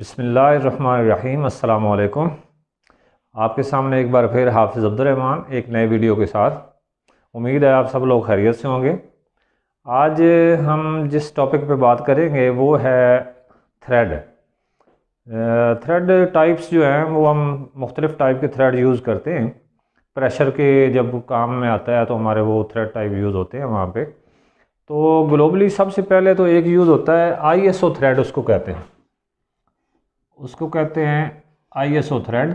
बसमीम् अल्लाम आपके सामने एक बार फिर हाफिज़ अब्दुलरहमान एक नए वीडियो के साथ उम्मीद है आप सब लोग खैरियत से होंगे आज हम जिस टॉपिक पे बात करेंगे वो है थ्रेड थ्रेड टाइप्स जो हैं वो हम मुख्तलिफ़ टाइप के थ्रेड यूज़ करते हैं प्रेशर के जब काम में आता है तो हमारे वो थ्रेड टाइप यूज़ होते हैं वहाँ पर तो ग्लोबली सबसे पहले तो एक यूज़ होता है आई थ्रेड उसको कहते हैं उसको कहते हैं आईएसओ थ्रेड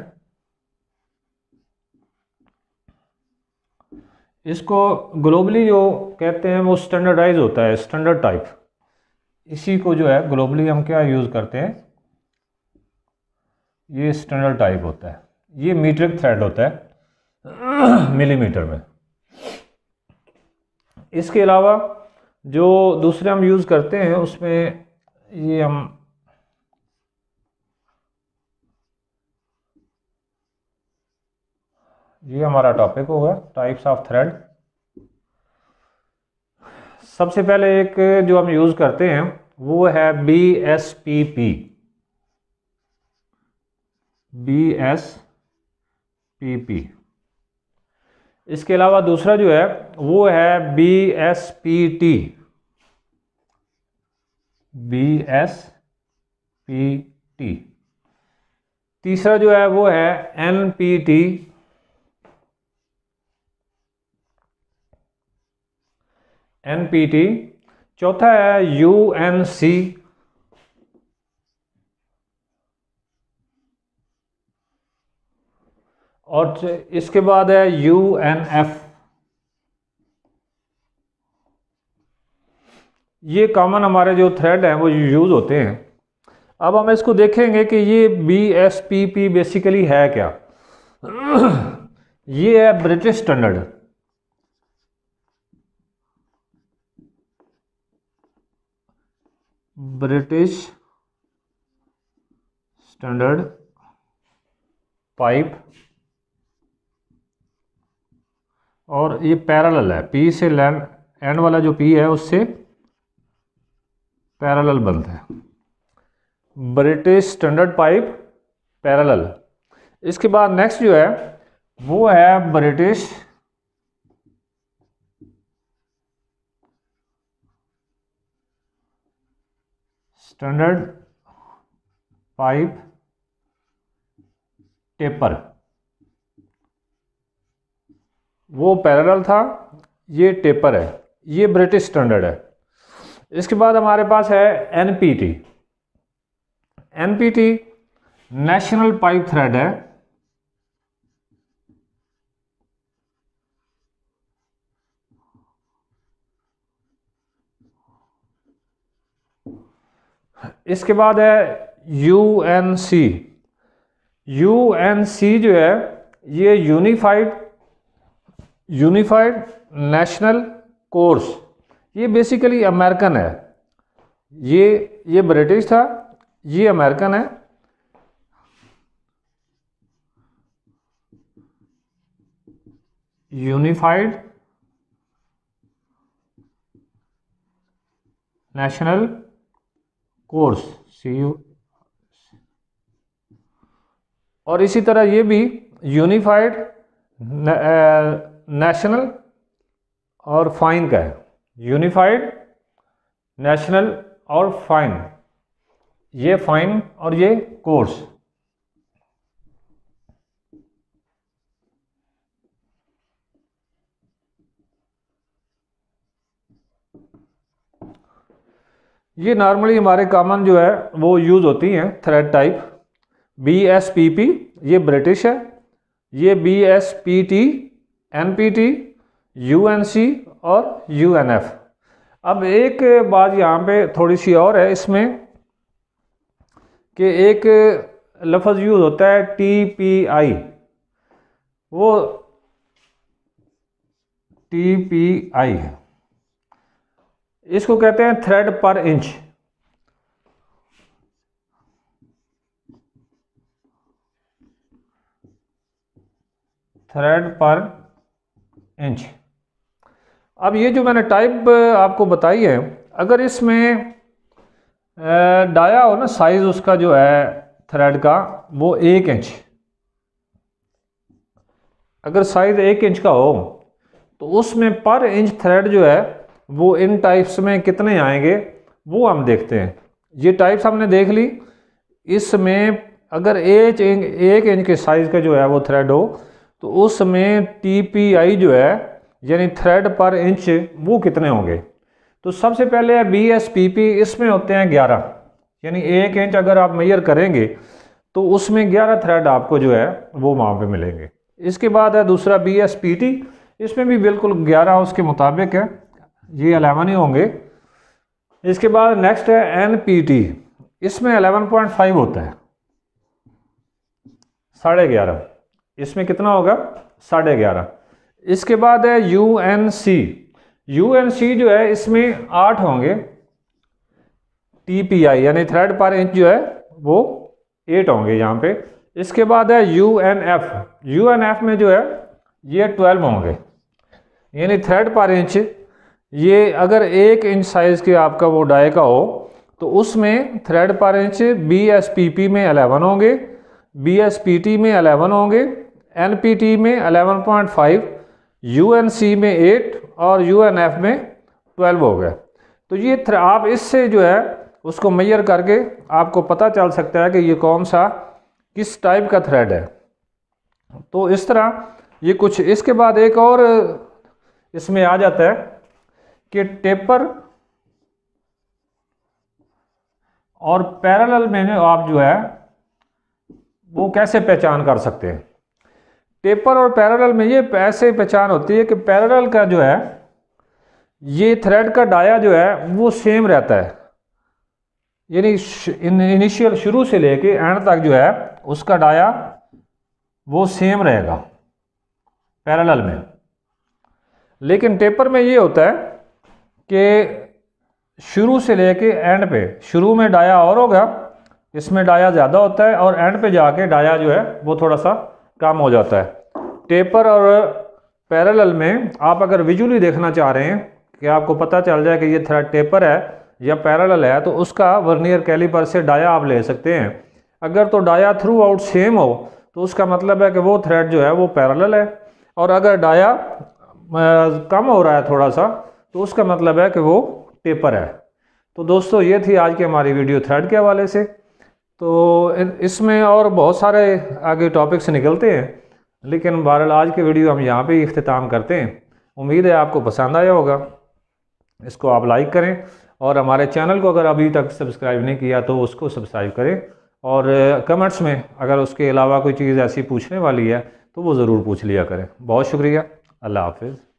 इसको ग्लोबली जो कहते हैं वो स्टैंडर्डाइज होता है स्टैंडर्ड टाइप इसी को जो है ग्लोबली हम क्या यूज़ करते हैं ये स्टैंडर्ड टाइप होता है ये मीट्रिक थ्रेड होता है मिलीमीटर में इसके अलावा जो दूसरे हम यूज़ करते हैं उसमें ये हम ये हमारा टॉपिक हो गया टाइप्स ऑफ थ्रेड सबसे पहले एक जो हम यूज़ करते हैं वो है B S P P B S P P इसके अलावा दूसरा जो है वो है B S P T B S P T तीसरा जो है वो है N P T N P T चौथा है यू एन सी और इसके बाद है यू एन एफ ये कॉमन हमारे जो थ्रेड हैं वो यूज़ होते हैं अब हम इसको देखेंगे कि ये B S P P basically है क्या ये है British standard British standard pipe और ये पैरेलल है पी से लैंड एंड वाला जो पी है उससे पैरेलल बनता है ब्रिटिश स्टैंडर्ड पाइप पैरेलल इसके बाद नेक्स्ट जो है वो है ब्रिटिश स्टैंडर्ड पाइप टेपर वो पैरेलल था ये टेपर है ये ब्रिटिश स्टैंडर्ड है इसके बाद हमारे पास है NPT NPT national pipe thread है इसके बाद है U N C U N C जो है ये यूनिफाइड यूनिफाइड नेशनल कोर्स ये बेसिकली अमेरिकन है ये ये ब्रिटिश था ये अमेरिकन है unified national coarse C U और इसी तरह ये भी यूनिफाइड नेशनल uh, और फाइन का है यूनिफाइड नेशनल और फाइन ये फाइन और ये कोर्स ये नॉर्मली हमारे कॉमन जो है वो यूज़ होती हैं thread type B S P P ये ब्रिटिश है ये B S P T N P T U N C और यू एन एफ अब एक बात यहाँ पे थोड़ी सी और है इसमें कि एक लफज यूज़ होता है टी पी आई वो टी पी आई है इसको कहते हैं thread per inch thread per inch अब ये जो मैंने टाइप आपको बताई है अगर इसमें डाया हो ना साइज उसका जो है थ्रेड का वो एक इंच अगर साइज एक इंच का हो तो उसमें पर इंच थ्रेड जो है वो इन टाइप्स में कितने आएंगे वो हम देखते हैं ये टाइप्स हमने देख ली इसमें अगर एच एक इंच के साइज़ का जो है वो थ्रेड हो तो उसमें टी पी आई जो है यानी थ्रेड पर इंच वो कितने होंगे तो सबसे पहले है बी एस पी पी इसमें होते हैं ग्यारह यानी एक इंच अगर आप मेयर करेंगे तो उसमें ग्यारह थ्रेड आपको जो है वो वहाँ पे मिलेंगे इसके बाद है दूसरा बी एस पी टी इसमें भी बिल्कुल ग्यारह उसके मुताबिक है ये अलेवन ही होंगे इसके बाद नेक्स्ट है एन पी टी इसमें अलेवन पॉइंट फाइव होता है साढ़े ग्यारह इसमें कितना होगा साढ़े ग्यारह इसके बाद है U N C U N C जो है इसमें आठ होंगे टी पी आई यानी थ्रेड पर इंच जो है वो एट होंगे यहाँ पे इसके बाद है U N F U N F में जो है ये ट्वेल्व होंगे यानी थ्रेड पर इंच ये अगर एक इंच साइज़ के आपका वो डाई का हो तो उसमें thread per inch B S P P में अलेवन होंगे बी एस पी टी में अलेवन होंगे एन पी टी में eleven point five U N C में एट और यू एन एफ में ट्वेल्व हो गए तो ये आप इससे जो है उसको मैयर करके आपको पता चल सकता है कि ये कौन सा किस टाइप का थ्रेड है तो इस तरह ये कुछ इसके बाद एक और इसमें आ जाता है के टेपर और पैरेलल में आप जो है वो कैसे पहचान कर सकते हैं टेपर और पैरेलल में ये ऐसे पहचान होती है कि पैरेलल का जो है ये थ्रेड का डाया जो है वो सेम रहता है यानी इन, इनिशियल शुरू से लेके एंड तक जो है उसका डाया वो सेम रहेगा पैरेलल में लेकिन टेपर में ये होता है कि शुरू से लेके एंड पे शुरू में डाया और होगा इसमें डाया ज़्यादा होता है और एंड पे जाके डाया जो है वो थोड़ा सा कम हो जाता है टेपर और पैरेलल में आप अगर विजुअली देखना चाह रहे हैं कि आपको पता चल जाए कि ये थोड़ा टेपर है या पैरेलल है तो उसका वर्नियर कैलिपर से डाया आप ले सकते हैं अगर तो डाया थ्रू आउट सेम हो तो उसका मतलब है कि वो थ्रेड जो है वो पैरेलल है और अगर डाया कम हो रहा है थोड़ा सा तो उसका मतलब है कि वो टेपर है तो दोस्तों ये थी आज की हमारी वीडियो थ्रेड के हवाले से तो इसमें और बहुत सारे आगे टॉपिक्स निकलते हैं लेकिन बहरहाल आज की वीडियो हम यहाँ पे अख्ताम करते हैं उम्मीद है आपको पसंद आया होगा इसको आप लाइक करें और हमारे चैनल को अगर अभी तक सब्सक्राइब नहीं किया तो उसको सब्सक्राइब करें और कमेंट्स में अगर उसके अलावा कोई चीज़ ऐसी पूछने वाली है तो वो ज़रूर पूछ लिया करें बहुत शुक्रिया अल्लाह हाफिज़